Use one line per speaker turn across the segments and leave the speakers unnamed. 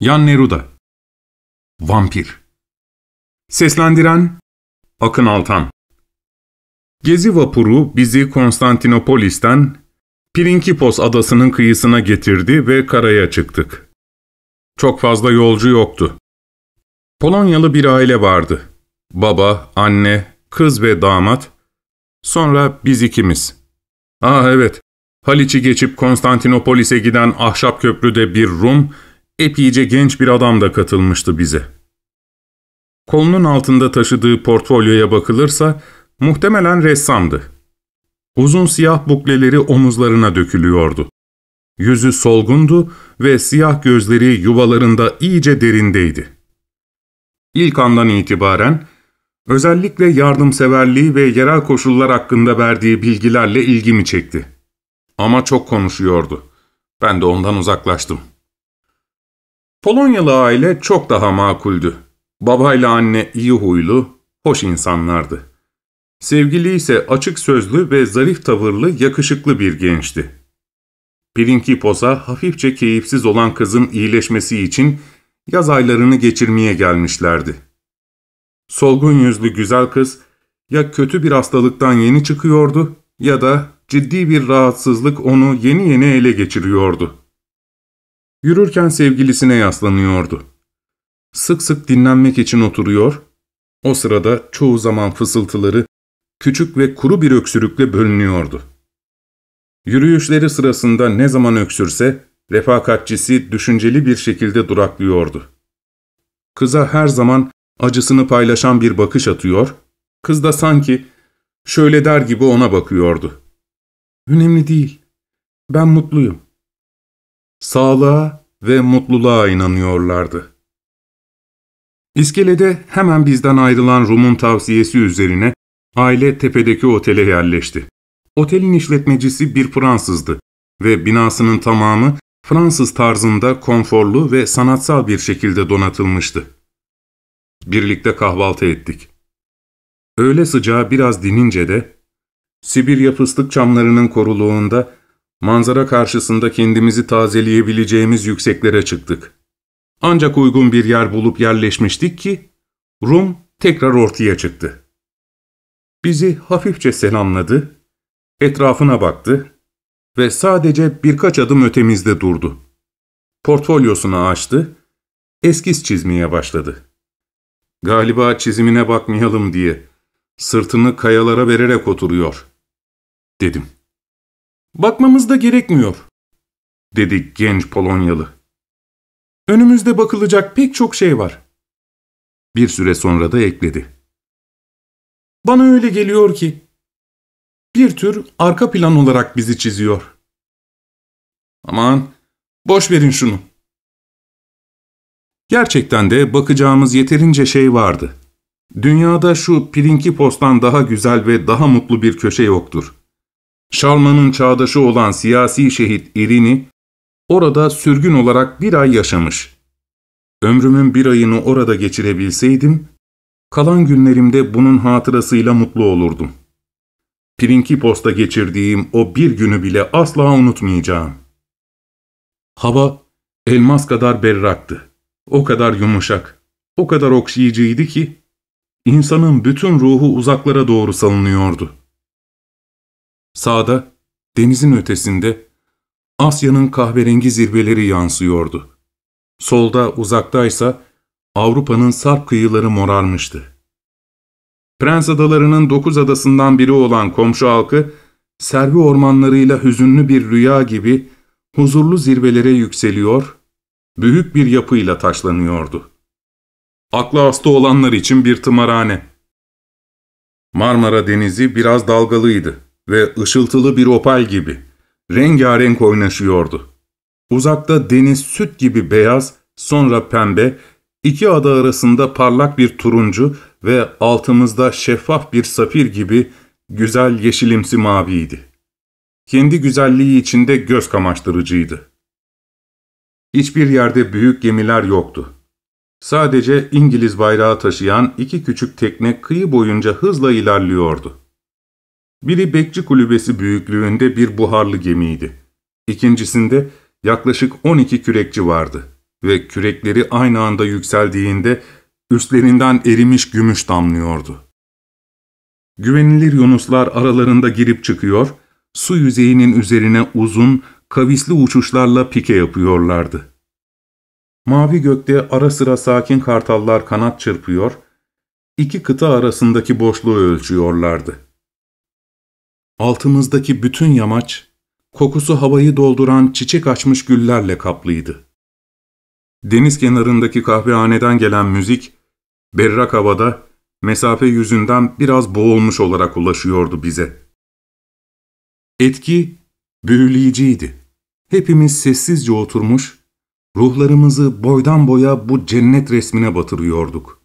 Yan Neruda Vampir Seslendiren Akın Altan Gezi vapuru bizi Konstantinopolis'ten Pirinkipos adasının kıyısına getirdi ve karaya çıktık. Çok fazla yolcu yoktu. Polonyalı bir aile vardı. Baba, anne, kız ve damat. Sonra biz ikimiz. Ah evet, Haliç'i geçip Konstantinopolis'e giden ahşap köprüde bir Rum epeyce genç bir adam da katılmıştı bize. Kolunun altında taşıdığı portfolyoya bakılırsa muhtemelen ressamdı. Uzun siyah bukleleri omuzlarına dökülüyordu. Yüzü solgundu ve siyah gözleri yuvalarında iyice derindeydi. İlk andan itibaren özellikle yardımseverliği ve yerel koşullar hakkında verdiği bilgilerle ilgimi çekti. Ama çok konuşuyordu. Ben de ondan uzaklaştım.'' Polonyalı aile çok daha makuldü. Babayla anne iyi huylu, hoş insanlardı. Sevgili ise açık sözlü ve zarif tavırlı, yakışıklı bir gençti. Pirinki Poza hafifçe keyifsiz olan kızın iyileşmesi için yaz aylarını geçirmeye gelmişlerdi. Solgun yüzlü güzel kız ya kötü bir hastalıktan yeni çıkıyordu ya da ciddi bir rahatsızlık onu yeni yeni ele geçiriyordu. Yürürken sevgilisine yaslanıyordu. Sık sık dinlenmek için oturuyor, o sırada çoğu zaman fısıltıları küçük ve kuru bir öksürükle bölünüyordu. Yürüyüşleri sırasında ne zaman öksürse refakatçisi düşünceli bir şekilde duraklıyordu. Kıza her zaman acısını paylaşan bir bakış atıyor, kız da sanki şöyle der gibi ona bakıyordu. ''Önemli değil, ben mutluyum sağlığa ve mutluluğa inanıyorlardı. İskelede hemen bizden ayrılan Rum'un tavsiyesi üzerine aile tepedeki otele yerleşti. Otelin işletmecisi bir Fransızdı ve binasının tamamı Fransız tarzında konforlu ve sanatsal bir şekilde donatılmıştı. Birlikte kahvaltı ettik. Öğle sıcağı biraz dinince de Sibirya fıstık çamlarının koruluğunda Manzara karşısında kendimizi tazeleyebileceğimiz yükseklere çıktık. Ancak uygun bir yer bulup yerleşmiştik ki Rum tekrar ortaya çıktı. Bizi hafifçe selamladı, etrafına baktı ve sadece birkaç adım ötemizde durdu. Portfolyosunu açtı, eskiz çizmeye başladı. Galiba çizimine bakmayalım diye sırtını kayalara vererek oturuyor, dedim. Bakmamız da gerekmiyor, dedi genç Polonyalı. Önümüzde bakılacak pek çok şey var. Bir süre sonra da ekledi. Bana öyle geliyor ki, bir tür arka plan olarak bizi çiziyor. Aman, boş verin şunu. Gerçekten de bakacağımız yeterince şey vardı. Dünyada şu pirinki postan daha güzel ve daha mutlu bir köşe yoktur. Şalman'ın çağdaşı olan siyasi şehit Irini, orada sürgün olarak bir ay yaşamış. Ömrümün bir ayını orada geçirebilseydim, kalan günlerimde bunun hatırasıyla mutlu olurdum. Pirinkipos'ta geçirdiğim o bir günü bile asla unutmayacağım. Hava elmas kadar berraktı. O kadar yumuşak, o kadar okşayıcıydı ki, insanın bütün ruhu uzaklara doğru salınıyordu. Sağda, denizin ötesinde, Asya'nın kahverengi zirveleri yansıyordu. Solda, uzaktaysa Avrupa'nın sarp kıyıları morarmıştı. Prens adalarının dokuz adasından biri olan komşu halkı, servi ormanlarıyla hüzünlü bir rüya gibi huzurlu zirvelere yükseliyor, büyük bir yapıyla taşlanıyordu. Aklı hasta olanlar için bir tımarhane. Marmara Denizi biraz dalgalıydı ve ışıltılı bir opal gibi, rengarenk oynaşıyordu. Uzakta deniz süt gibi beyaz, sonra pembe, iki ada arasında parlak bir turuncu ve altımızda şeffaf bir safir gibi güzel yeşilimsi maviydi. Kendi güzelliği içinde göz kamaştırıcıydı. Hiçbir yerde büyük gemiler yoktu. Sadece İngiliz bayrağı taşıyan iki küçük tekne kıyı boyunca hızla ilerliyordu. Biri bekçi kulübesi büyüklüğünde bir buharlı gemiydi. İkincisinde yaklaşık 12 kürekçi vardı ve kürekleri aynı anda yükseldiğinde üstlerinden erimiş gümüş damlıyordu. Güvenilir yunuslar aralarında girip çıkıyor, su yüzeyinin üzerine uzun, kavisli uçuşlarla pike yapıyorlardı. Mavi gökte ara sıra sakin kartallar kanat çırpıyor, iki kıta arasındaki boşluğu ölçüyorlardı. Altımızdaki bütün yamaç, kokusu havayı dolduran çiçek açmış güllerle kaplıydı. Deniz kenarındaki kahvehaneden gelen müzik, berrak havada, mesafe yüzünden biraz boğulmuş olarak ulaşıyordu bize. Etki büyüleyiciydi. Hepimiz sessizce oturmuş, ruhlarımızı boydan boya bu cennet resmine batırıyorduk.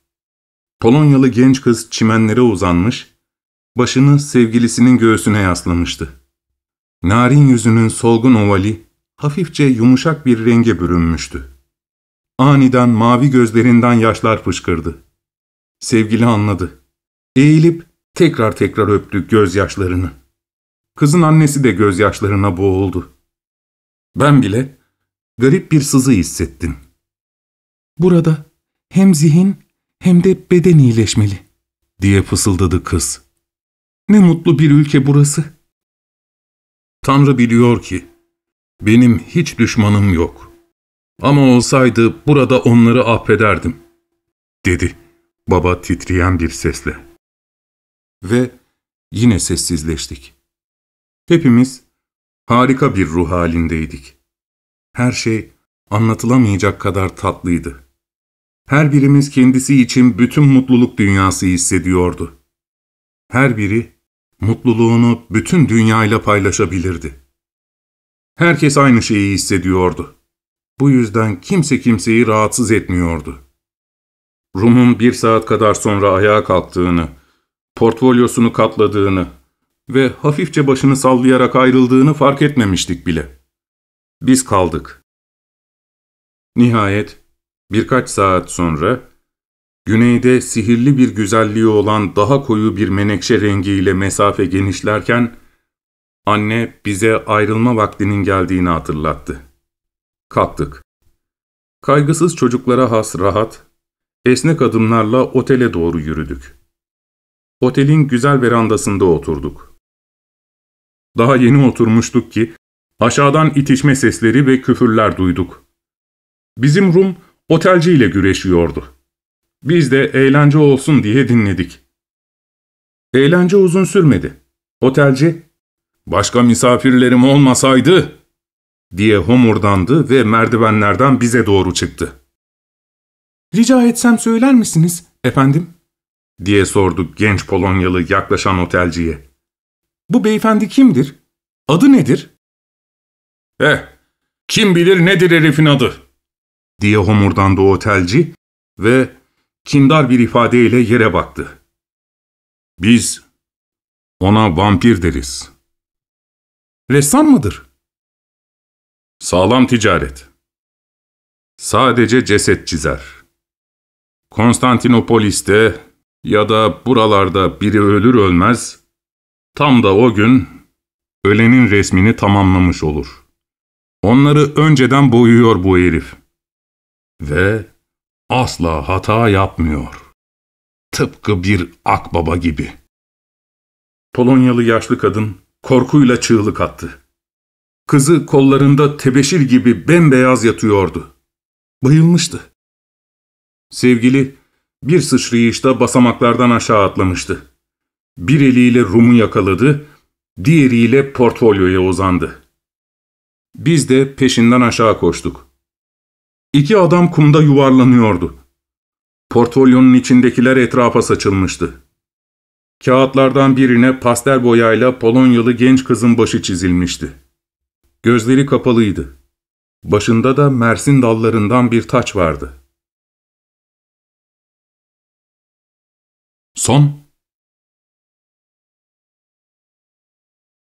Polonyalı genç kız çimenlere uzanmış, Başını sevgilisinin göğsüne yaslamıştı. Narin yüzünün solgun ovali, hafifçe yumuşak bir renge bürünmüştü. Aniden mavi gözlerinden yaşlar fışkırdı. Sevgili anladı. Eğilip tekrar tekrar öptü gözyaşlarını. Kızın annesi de gözyaşlarına boğuldu. Ben bile garip bir sızı hissettim. Burada hem zihin hem de beden iyileşmeli diye fısıldadı kız. Ne mutlu bir ülke burası. Tanrı biliyor ki benim hiç düşmanım yok. Ama olsaydı burada onları affederdim, dedi baba titreyen bir sesle. Ve yine sessizleştik. Hepimiz harika bir ruh halindeydik. Her şey anlatılamayacak kadar tatlıydı. Her birimiz kendisi için bütün mutluluk dünyası hissediyordu. Her biri mutluluğunu bütün dünyayla paylaşabilirdi. Herkes aynı şeyi hissediyordu. Bu yüzden kimse kimseyi rahatsız etmiyordu. Rum'un bir saat kadar sonra ayağa kalktığını, portfolyosunu katladığını ve hafifçe başını sallayarak ayrıldığını fark etmemiştik bile. Biz kaldık. Nihayet birkaç saat sonra Güneyde sihirli bir güzelliği olan daha koyu bir menekşe rengiyle mesafe genişlerken, anne bize ayrılma vaktinin geldiğini hatırlattı. Kalktık. Kaygısız çocuklara has rahat, esnek adımlarla otele doğru yürüdük. Otelin güzel verandasında oturduk. Daha yeni oturmuştuk ki, aşağıdan itişme sesleri ve küfürler duyduk. Bizim Rum, otelciyle güreşiyordu. Biz de eğlence olsun diye dinledik. Eğlence uzun sürmedi. Otelci, ''Başka misafirlerim olmasaydı!'' diye homurdandı ve merdivenlerden bize doğru çıktı. ''Rica etsem söyler misiniz efendim?'' diye sorduk genç Polonyalı yaklaşan otelciye. ''Bu beyefendi kimdir? Adı nedir?'' ''Eh, kim bilir nedir herifin adı?'' diye homurdandı otelci ve kindar bir ifadeyle yere baktı. Biz ona vampir deriz. Ressam mıdır? Sağlam ticaret. Sadece ceset çizer. Konstantinopolis'te ya da buralarda biri ölür ölmez, tam da o gün ölenin resmini tamamlamış olur. Onları önceden boyuyor bu herif. Ve asla hata yapmıyor. Tıpkı bir akbaba gibi. Polonyalı yaşlı kadın korkuyla çığlık attı. Kızı kollarında tebeşir gibi bembeyaz yatıyordu. Bayılmıştı. Sevgili bir sıçrayışta basamaklardan aşağı atlamıştı. Bir eliyle Rum'u yakaladı, diğeriyle portfolyoya uzandı. Biz de peşinden aşağı koştuk. İki adam kumda yuvarlanıyordu. Portfolyonun içindekiler etrafa saçılmıştı. Kağıtlardan birine pastel boyayla Polonyalı genç kızın başı çizilmişti. Gözleri kapalıydı. Başında da mersin dallarından bir taç vardı. Son